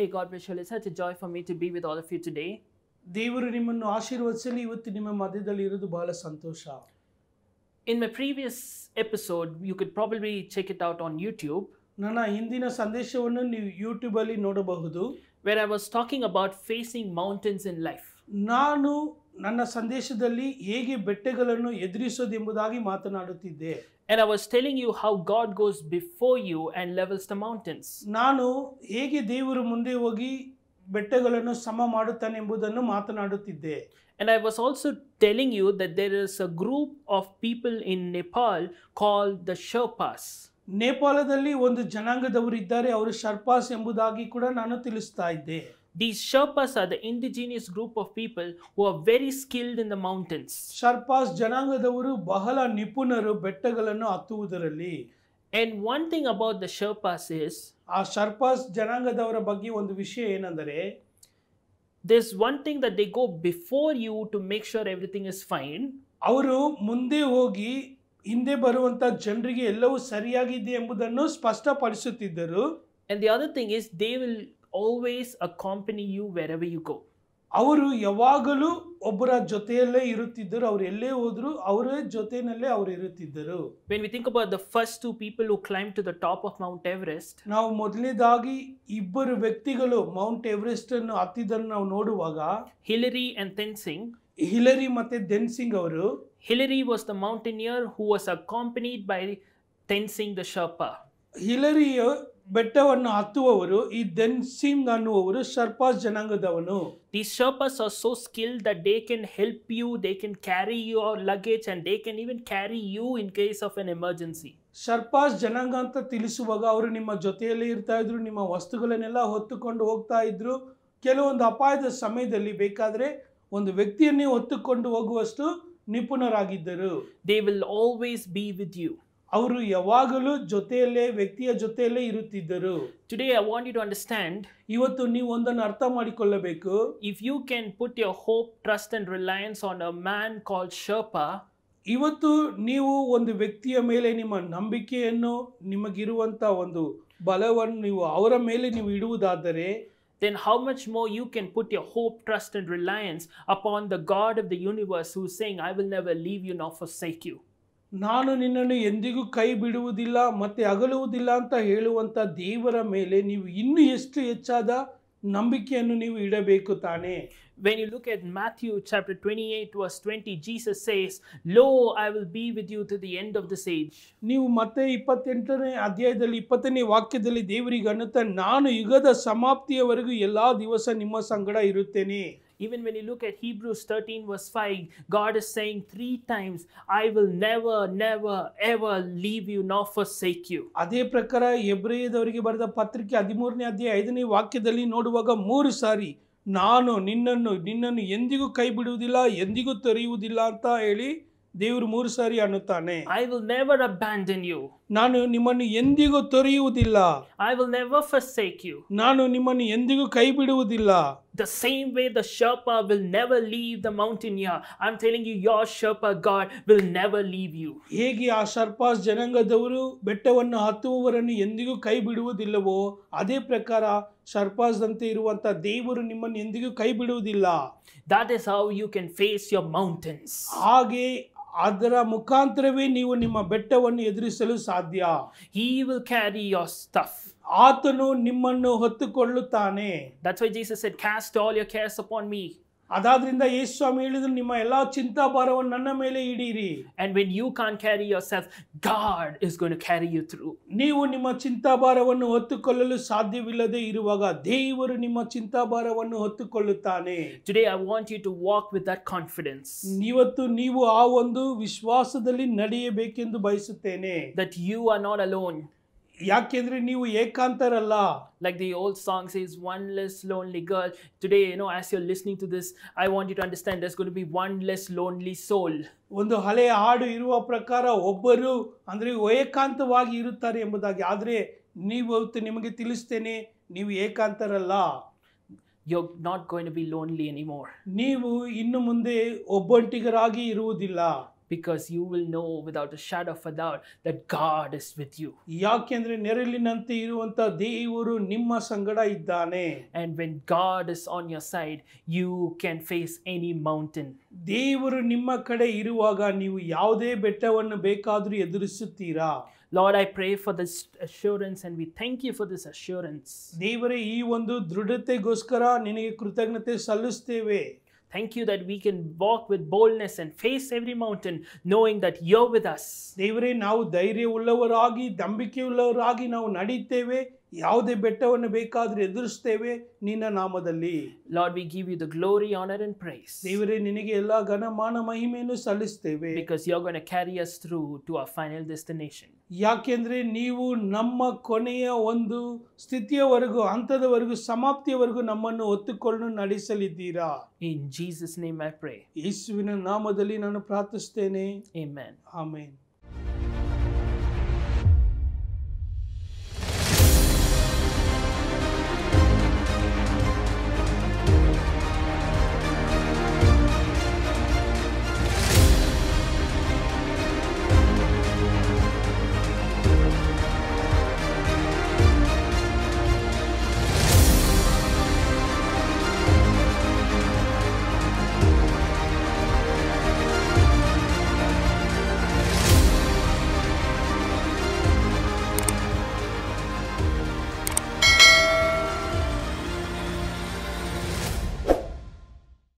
Hey God bless it's such joy for me to be with all of you today ದೇವರು ನಿಮ್ಮನ್ನು ಆಶೀರ್ವದಿಸಲಿ ಇವತ್ತು ನಿಮ್ಮ ಮಧ್ಯದಲ್ಲಿ ಇರೋದು ಬಹಳ ಸಂತೋಷ in my previous episode you could probably check it out on YouTube ನನ್ನ ಹಿಂದಿನ ಸಂದೇಶವನ್ನು ನೀವು ಯೂಟ್ಯೂಬಲ್ಲಿ ನೋಡಬಹುದು where I was talking about facing mountains in life. And I was telling you how God goes before you and levels the mountains. And I was also telling you that there is a group of people in Nepal called the Sherpas. ನೇಪಾಳದಲ್ಲಿ ಒಂದು ಜನಾಂಗದವರು ಇದ್ದಾರೆ ಅವರು ಶರ್ಪಾಸ್ ಎಂಬುದಾಗಿ ಕೂಡ ನಾನು ತಿಳಿಸ್ತಾ ಇದ್ದೆ the the indigenous group of people who are very skilled in the mountains Sherpas ಜನಾಂಗದವರು ಬಹಳ ನಿಪುಣರು ಬೆಟ್ಟಗಳನ್ನು ಹತ್ತುವುದರಲ್ಲಿ one thing about the Sherpas is ಆ ಶರ್ಪಾಸ್ ಜನಾಂಗದವರ ಬಗ್ಗೆ ಒಂದು ವಿಷಯ ಏನಂದರೆ this one that though before you to make sure everything is fine ಅವರು ಮುಂದೆ ಹೋಗಿ ಹಿಂದೆ ಬರುವಂತ ಜನರಿಗೆ ಎಲ್ಲವೂ ಸರಿಯಾಗಿದೆ ಎಂಬುದನ್ನು ಸ್ಪಷ್ಟಪಡಿಸುತ್ತಿದ್ದರು And the other thing is, they will always accompany you wherever you go ಅವರು ಯಾವಾಗಲೂ ಒಬ್ಬರ ಜೊತೆಯಲ್ಲೇ ಇರುತ್ತಿದ್ದರು ಅವರು ಎಲ್ಲೇ ಹೋದರೂ ಅವರೇ ಜೊತೆನಲ್ಲೇ ಅವರು ಇರುತ್ತಿದ್ದರು When we think about the first two people who climbed to the top of Mount Everest, ನಾವು ಮೊದಲನೇದಾಗಿ ಇಬ್ಬರು ವ್ಯಕ್ತಿಗಳು ಮೌಂಟ್ ಎವರೆಸ್ಟ್ ಅನ್ನು ಹತ್ತಿದ್ದನ್ನು ನಾವು ನೋಡುವಾಗ ಹಿಲರಿ ಅಂಡ್ ತೆನ್ಸಿಂಗ್ ಹಿಲರಿ ಮತ್ತೆ ಧೆನ್ಸಿಂಗ್ ಅವರು Hillary was the mountaineer who was company by ಸಿಂಗ್ ದ ಶರ್ಪ ಹಿಲರಿಯ ಬೆಟ್ಟವನ್ನು ಹತ್ತುವವರು ಈ ಧೆನ್ಸಿಂಗ್ ಅನ್ನುವವರು ಶರ್ಪಾಸ್ ಜನಾಂಗದವನು the Sherpas are so skill that they can help you they can carry your luggage and they can even carry you in case of an emergency Sherpas ಜನಾಂಗ ಅಂತ ತಿಳಿಸುವಾಗ ಅವರು ನಿಮ್ಮ ಜೊತೆಯಲ್ಲಿ ಇರ್ತಾ ಇದ್ರು ನಿಮ್ಮ ವಸ್ತುಗಳನ್ನೆಲ್ಲ ಹೊತ್ತುಕೊಂಡು ಹೋಗ್ತಾ ಇದ್ರು ಕೆಲವೊಂದು ಅಪಾಯದ ಸಮಯದಲ್ಲಿ ಬೇಕಾದರೆ ಒಂದು ವ್ಯಕ್ತಿಯನ್ನೇ ಹೊತ್ತುಕೊಂಡು ಹೋಗುವಷ್ಟು ನಿಪುಣರಾಗಿದ್ದರು they will always be with you ಅವರು ಯಾವಾಗಲೂ ಜೊತೆಯಲ್ಲೇ ವ್ಯಕ್ತಿಯ ಜೊತೆಯಲ್ಲೇ ಇರುತ್ತಿದ್ದರು today I want you to understand ಇವತ್ತು ನೀವು ಒಂದನ್ನು ಅರ್ಥ ಮಾಡಿಕೊಳ್ಳಬೇಕು if you can put your hope trust and reliance on a man call Sherpa ಇವತ್ತು ನೀವು ಒಂದು ವ್ಯಕ್ತಿಯ ಮೇಲೆ ನಿಮ್ಮ ನಂಬಿಕೆಯನ್ನು ನಿಮಗಿರುವಂಥ ಒಂದು ಬಲವನ್ನು ನೀವು ಅವರ ಮೇಲೆ ನೀವು ಇಡುವುದಾದರೆ then how much more you can put your hope, trust, and reliance upon the God of the universe who's saying, I will never leave you nor forsake you. ನಾನು ನಿನ್ನನ್ನು ಎಂದಿಗೂ ಕೈ ಬಿಡುವುದಿಲ್ಲ ಮತ್ತೆ ಅಗಲುವುದಿಲ್ಲ ಅಂತ ಹೇಳುವಂಥ ದೇವರ ಮೇಲೆ ನೀವು ಇನ್ನೂ ಎಷ್ಟು ಹೆಚ್ಚಾದ ನಂಬಿಕೆಯನ್ನು ನೀವು ಇಡಬೇಕು ತಾನೇ when you look at Matthew chapter 28 verse 20, Jesus says, Lo, I will be with you to the end of this age. ನೀವು ಮತ್ತೆ ಇಪ್ಪತ್ತೆಂಟನೇ ಅಧ್ಯಾಯದಲ್ಲಿ ಇಪ್ಪತ್ತನೇ ವಾಕ್ಯದಲ್ಲಿ ದೇವರಿಗೆ ಅನ್ನುತ್ತಾರೆ ನಾನು ಯುಗದ ಸಮಾಪ್ತಿಯವರೆಗೂ ಎಲ್ಲಾ ದಿವಸ ನಿಮ್ಮ ಸಂಗಡ ಇರುತ್ತೇನೆ even when you look at Hebrews 13, verse 5, God is saying three times, I will never, never, ever leave you nor forsake you. ನಾನು ನಿನ್ನನ್ನು ನಿನ್ನನ್ನು ಎಂದಿಗೂ ಕೈ ಬಿಡುವುದಿಲ್ಲ ಎಂದಿಗೂ ತೊರೆಯುವುದಿಲ್ಲ ಅಂತ ಹೇಳಿ ದೇವರು ಮೂರು ಸಾರಿ ಅನ್ನುತ್ತಾನೆ I will never abandon you ನಾನು ನಿಮ್ಮನ್ನು ಎಂದಿಗೂ ತೊರೆಯುವುದಿಲ್ಲ I will never forsake you ನಾನು ನಿಮ್ಮನ್ನು ಎಂದಿಗೂ ಕೈ ಬಿಡುವುದಿಲ್ಲ The same way the Sherpa will never leave the mountaineer. I'm telling you, your Sherpa God will never leave you ಹೇಗೆ ಆ ಶರ್ಪಾಸ್ ಜನಾಂಗದವರು ಬೆಟ್ಟವನ್ನು ಹತ್ತುವವರನ್ನು ಎಂದಿಗೂ ಕೈ ಬಿಡುವುದಿಲ್ಲವೋ ಅದೇ ಪ್ರಕಾರ ಶರ್ಪಾಸ್ದಂತೆ ಇರುವಂಥ ದೇವರು ನಿಮ್ಮನ್ನು ಎಂದಿಗೂ ಕೈ ಬಿಡುವುದಿಲ್ಲ That is how you can face your mountains ಹಾಗೆ ಅದರ ಮುಖಾಂತರವೇ ನೀವು ನಿಮ್ಮ ಬೆಟ್ಟವನ್ನು ಎದುರಿಸಲು ಸಾಧ್ಯ ಸಾಧ್ಯ he will carry your stuff ಆತನು ನಿಮ್ಮನ್ನು ಹೊತ್ತುಕೊಳ್ಳುತ್ತಾನೆ that's why Jesus said cast all your cares upon me ಅದಾದ್ರಿಂದ ಯೇಸು ಸ್ವಾಮಿ ಹೇಳಿದ್ರು ನಿಮ್ಮ ಎಲ್ಲಾ ಚಿಂತಾ ಭಾರವನ್ನು ನನ್ನ ಮೇಲೆ ಇಡೀರಿ and when you can't carry yourself God is gonna carry you through ನೀವು ನಿಮ್ಮ ಚಿಂತಾ ಭಾರವನ್ನು ಹೊತ್ತುಕೊಳ್ಳಲು ಸಾಧ್ಯವಿಲ್ಲದೆ ಇರುವಾಗ ದೇವರು ನಿಮ್ಮ ಚಿಂತಾ ಭಾರವನ್ನು ಹೊತ್ತುಕೊಳ್ಳುತ್ತಾನೆ today I want you to walk with that confidence ಇವತ್ತು ನೀವು ಆ ಒಂದು ವಿಶ್ವಾಸದಲ್ಲಿ ನಡೆಯಬೇಕೆಂದು ಬಯಸುತ್ತೇನೆ that you are not alone ಯಾಕೆಂದ್ರೆ ನೀವು ಏಕಾಂತರಲ್ಲ like the old songs is one less lonely girl today no as you listening to this I want you to understand thus good be one less lonely soul ಒಂದು ಹಳೆಯ ಹಾಡು ಇರುವ ಪ್ರಕಾರ ಒಬ್ಬರು ಅಂದರೆ ಏಕಾಂತವಾಗಿ ಇರುತ್ತಾರೆ ಎಂಬುದಾಗಿ ಆದರೆ ನೀವು ನಿಮಗೆ ತಿಳಿಸ್ತೇನೆ ನೀವು ಏಕಾಂತರಲ್ಲ you not going be lonely anymore ನೀವು ಇನ್ನು ಮುಂದೆ ಒಬ್ಬೊಂಟಿಗರಾಗಿ ಇರುವುದಿಲ್ಲ because you will know without a shadow of a doubt that God is with you. And when God is on your side, you can face any mountain. ದೇವರು ನಿಮ್ಮ ಕಡೆ ಇರುವಾಗ ನೀವು ಯಾವುದೇ ಬೆಟ್ಟವನ್ನು ಬೇಕಾದರೂ ಎದುರಿಸುತ್ತೀರಾ. Lord, I pray for this assurance and we thank you for this assurance. ದೇವರೇ ಈ ಒಂದು ದೃಢತೆಗೋಸ್ಕರ ನಿನಗೆ ಕೃತಜ್ಞತೆ ಸಲ್ಲಿಸ್ತೇವೆ. Thank you that we can walk with boldness and face every mountain, knowing that you're with us. ಯಾವುದೇ ಬೆಟ್ಟವನ್ನು ಬೇಕಾದರೂ ಎದುರಿಸ್ತೇವೆ ನಿನ್ನ ನಾಮದಲ್ಲಿ Lord we give you the glory honour and praise ದೇವರೇ ನಿನಗೆ ಎಲ್ಲ ಘನ ಮಾನ ಮಹಿಮೆಯನ್ನು ಸಲ್ಲಿಸುತ್ತೇವೆ because you are gonna carry us through to our final destination ಯಾಕೆಂದ್ರೆ ನೀವು ನಮ್ಮ ಕೊನೆಯ ಒಂದು ಸ್ಥಿತಿಯವರೆಗೂ ಹಂತದವರೆಗೂ ಸಮಾಪ್ತಿಯವರೆಗೂ ನಮ್ಮನ್ನು ಒತ್ತುಕೊಂಡು ನಡೆಸಲಿದ್ದೀರಾ in Jesus name I pray ಯೇಸುವಿನ ನಾಮದಲ್ಲಿ ನಾನು ಪ್ರಾರ್ಥಿಸುತ್ತೇನೆ ಆಮೆನ್ ಆಮೆನ್